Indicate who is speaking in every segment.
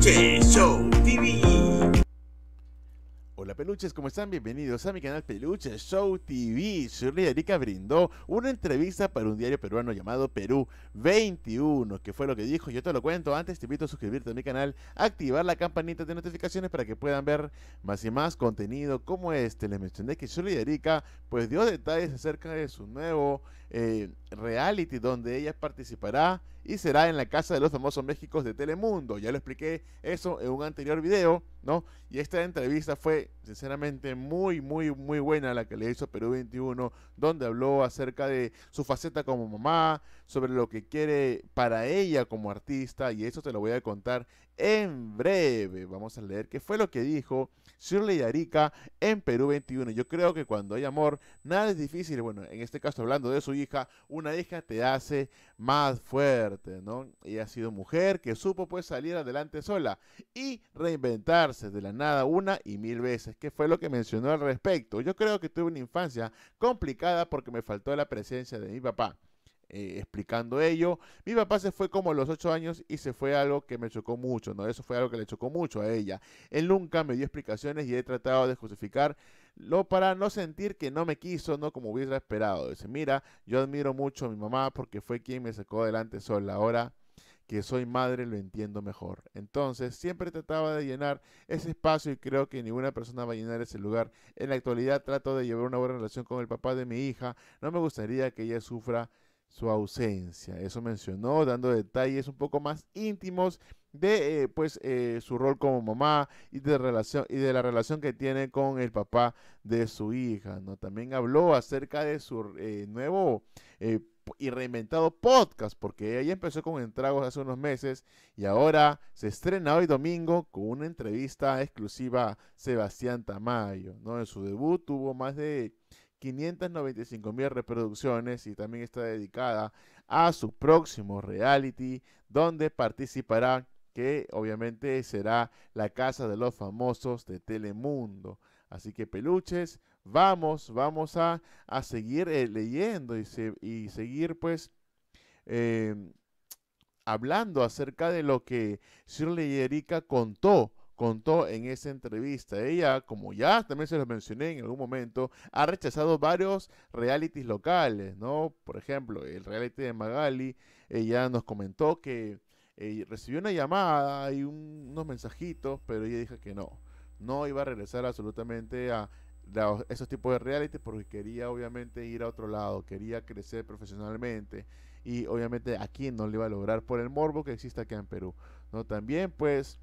Speaker 1: Show TV. Hola peluches, ¿cómo están? Bienvenidos a mi canal Peluche Show TV. Shirley Arica brindó una entrevista para un diario peruano llamado Perú 21, que fue lo que dijo, yo te lo cuento antes, te invito a suscribirte a mi canal, activar la campanita de notificaciones para que puedan ver más y más contenido como este. Les mencioné que Shirley Arica pues dio detalles acerca de su nuevo eh, reality donde ella participará y será en la Casa de los Famosos México de Telemundo. Ya lo expliqué eso en un anterior video, ¿no? Y esta entrevista fue sinceramente muy, muy, muy buena la que le hizo Perú 21, donde habló acerca de su faceta como mamá, sobre lo que quiere para ella como artista y eso te lo voy a contar en breve. Vamos a leer qué fue lo que dijo Shirley Arica en Perú 21. Yo creo que cuando hay amor, nada es difícil. Bueno, en este caso hablando de su hija, una hija te hace más fuerte, ¿no? y ha sido mujer que supo pues salir adelante sola y reinventarse de la nada una y mil veces. ¿Qué fue lo que mencionó al respecto? Yo creo que tuve una infancia complicada porque me faltó la presencia de mi papá. Eh, explicando ello. Mi papá se fue como a los ocho años y se fue algo que me chocó mucho, ¿no? Eso fue algo que le chocó mucho a ella. Él nunca me dio explicaciones y he tratado de justificarlo para no sentir que no me quiso, no como hubiera esperado. Dice, mira, yo admiro mucho a mi mamá porque fue quien me sacó adelante sola. Ahora que soy madre lo entiendo mejor. Entonces, siempre trataba de llenar ese espacio y creo que ninguna persona va a llenar ese lugar. En la actualidad trato de llevar una buena relación con el papá de mi hija. No me gustaría que ella sufra su ausencia. Eso mencionó, dando detalles un poco más íntimos de eh, pues eh, su rol como mamá y de relación y de la relación que tiene con el papá de su hija. ¿no? También habló acerca de su eh, nuevo y reinventado podcast, porque ella empezó con entragos hace unos meses y ahora se estrena hoy domingo con una entrevista exclusiva a Sebastián Tamayo. ¿no? En su debut tuvo más de 595 mil reproducciones y también está dedicada a su próximo reality donde participará que obviamente será la casa de los famosos de Telemundo. Así que peluches, vamos, vamos a, seguir eh, leyendo y, seguir pues em, hablando acerca de lo que Shirley Erika contó contó en esa entrevista. Ella, como ya también se los mencioné en algún momento, ha rechazado varios realities locales, ¿no? Por ejemplo, el reality de Magali, ella nos comentó que eh, recibió una llamada y unos mensajitos, pero ella dijo que no, no iba a regresar absolutamente a esos tipos de reality porque quería obviamente ir a otro lado, quería crecer profesionalmente y obviamente aquí no le iba a lograr por el morbo que existe acá en Perú. ¿no? También pues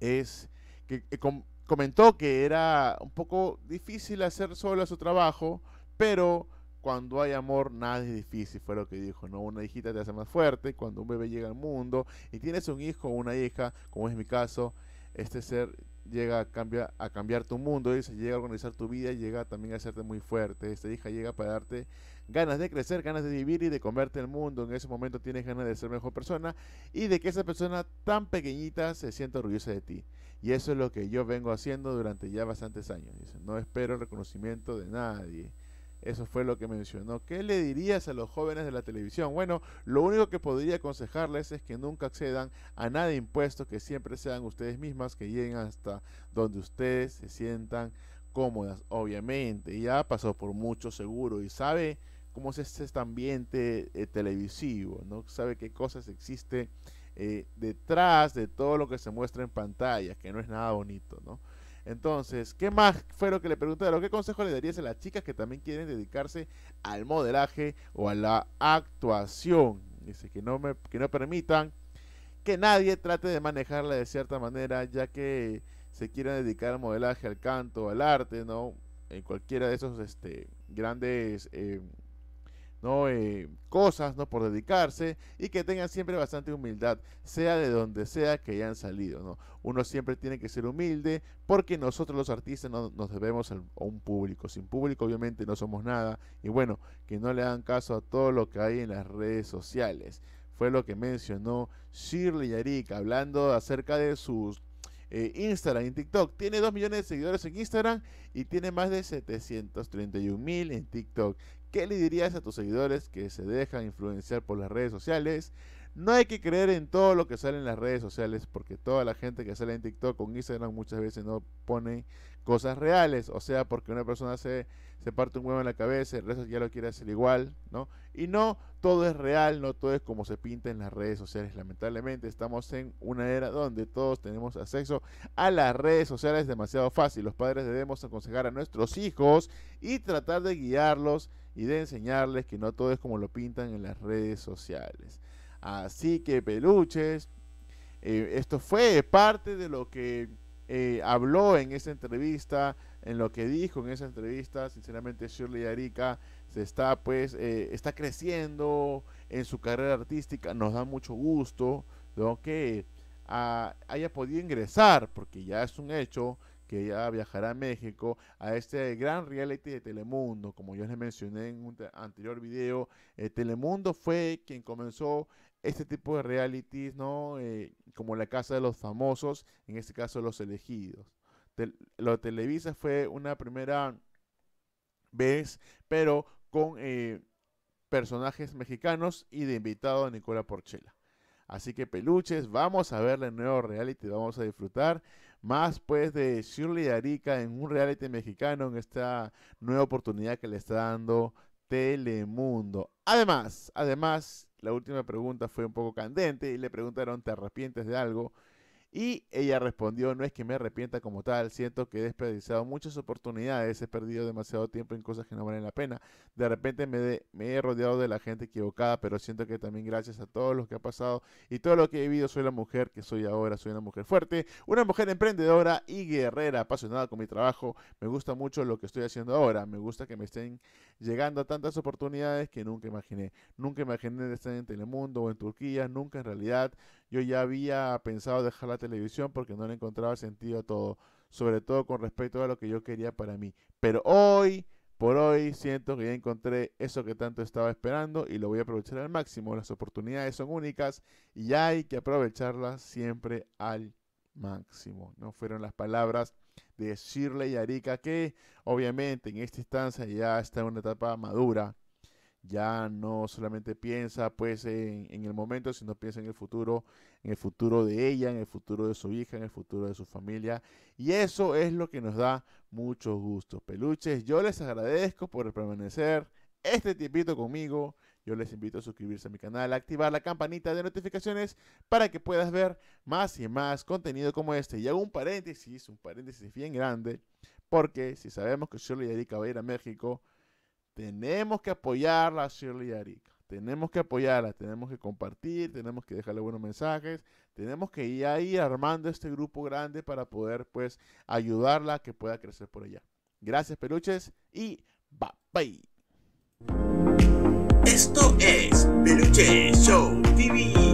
Speaker 1: es que, eh, comentó que era un poco difícil hacer solo su trabajo, pero cuando hay amor nada es difícil, fue lo que dijo, ¿no? Una hijita te hace más fuerte, cuando un bebé llega al mundo y tienes un hijo o una hija, como es mi caso, este ser llega a, a cambiar tu mundo, dice, llega a organizar tu vida, y llega también a hacerte muy fuerte. Esta hija llega para darte ganas de crecer, ganas de vivir y de comerte el mundo. En ese momento tienes ganas de ser mejor persona y de que esa persona tan pequeñita se sienta orgullosa de ti. Y eso es lo que yo vengo haciendo durante ya bastantes años. no espero el reconocimiento de nadie eso fue lo que mencionó. ¿Qué le dirías a los jóvenes de la televisión? Bueno, lo único que podría aconsejarles es que nunca accedan a nada impuesto, impuestos, que siempre sean ustedes mismas, que lleguen hasta donde ustedes se sientan cómodas, obviamente. Ya pasó por mucho seguro y sabe cómo es este ambiente eh, televisivo, ¿no? Sabe qué cosas existen eh, detrás de todo lo que se muestra en pantalla, que no es nada bonito, ¿no? Entonces, ¿qué más fue lo que le preguntaron? ¿Qué consejo le darías a las chicas que también quieren dedicarse al modelaje o a la actuación? Dice que no, me, que no permitan que nadie trate de manejarla de cierta manera, ya que se quieran dedicar al modelaje, al canto, al arte, ¿no? En cualquiera de esos este, grandes... Eh, ¿no? Eh, cosas ¿no? por dedicarse y que tengan siempre bastante humildad, sea de donde sea que hayan salido. ¿no? Uno siempre tiene que ser humilde porque nosotros los artistas nos debemos a un público. Sin público obviamente no somos nada y bueno, que no le hagan caso a todo lo que hay en las redes sociales. Fue lo que mencionó Shirley Arica hablando acerca de sus Instagram y TikTok. Tiene 2 millones de seguidores en Instagram y tiene más de 731 mil en TikTok. ¿Qué le dirías a tus seguidores que se dejan influenciar por las redes sociales? No hay que creer en todo lo que sale en las redes sociales, porque toda la gente que sale en TikTok o Instagram muchas veces no pone cosas reales. O sea, porque una persona se, se parte un huevo en la cabeza, el resto ya lo quiere hacer igual, ¿no? Y no todo es real, no todo es como se pinta en las redes sociales. Lamentablemente estamos en una era donde todos tenemos acceso a las redes sociales demasiado fácil. Los padres debemos aconsejar a nuestros hijos y tratar de guiarlos y de enseñarles que no todo es como lo pintan en las redes sociales. Así que peluches, eh, esto fue parte de lo que eh, habló en esa entrevista, en lo que dijo en esa entrevista, sinceramente Shirley Arica se está pues, eh, está creciendo en su carrera artística, nos da mucho gusto lo que ah, haya podido ingresar, porque ya es un hecho que ella viajará a México a este gran reality de Telemundo. Como yo les mencioné en un anterior video, Telemundo fue quien comenzó este tipo de realities, ¿no? Eh, como la casa de los famosos, en este caso los elegidos. lo de Televisa fue una primera vez, pero con eh, personajes mexicanos y de invitado a Nicola Porchela. Así que peluches, vamos a ver el nuevo reality, vamos a disfrutar más pues de Shirley Arica en un reality mexicano en esta nueva oportunidad que le está dando Telemundo. Además, además, la última pregunta fue un poco candente y le preguntaron, ¿te arrepientes de algo? Y ella respondió, no es que me arrepienta como tal, siento que he desperdiciado muchas oportunidades, he perdido demasiado tiempo en cosas que no valen la pena. De repente me, he rodeado de la gente equivocada, pero siento que también gracias a todo lo que ha pasado y todo lo que he vivido, soy la mujer que soy ahora, soy una mujer fuerte, una mujer emprendedora y guerrera, apasionada con mi trabajo. Me gusta mucho lo que estoy haciendo ahora, me gusta que me estén llegando a tantas oportunidades que nunca imaginé. Nunca imaginé estar en Telemundo o en Turquía, nunca en realidad yo ya había pensado dejar la televisión porque no le encontraba sentido a todo, sobre todo con respecto a lo que yo quería para mí. Pero hoy, por hoy, siento que ya encontré eso que tanto estaba esperando y lo voy a aprovechar al máximo. Las oportunidades son únicas y hay que aprovecharlas siempre al máximo. No fueron las palabras de Shirley y Arica que obviamente en esta instancia ya está en una etapa madura ya no solamente piensa pues en, el momento, sino piensa en el futuro, en el futuro de ella, en el futuro de su hija, en el futuro de su familia. Y eso es lo que nos da mucho gusto. Peluches, yo les agradezco por permanecer este tiempito conmigo. Yo les invito a suscribirse a mi canal, a activar la campanita de notificaciones para que puedas ver más y más contenido como este. Y hago un paréntesis, un paréntesis bien grande, porque si sabemos que yo le dedico a ir a México, tenemos que apoyarla a Shirley Arica. Tenemos que apoyarla, tenemos que compartir, tenemos que dejarle buenos mensajes, tenemos que ir ahí armando este grupo grande para poder pues ayudarla a que pueda crecer por allá. Gracias peluches y bye bye. Esto es Peluche Show TV.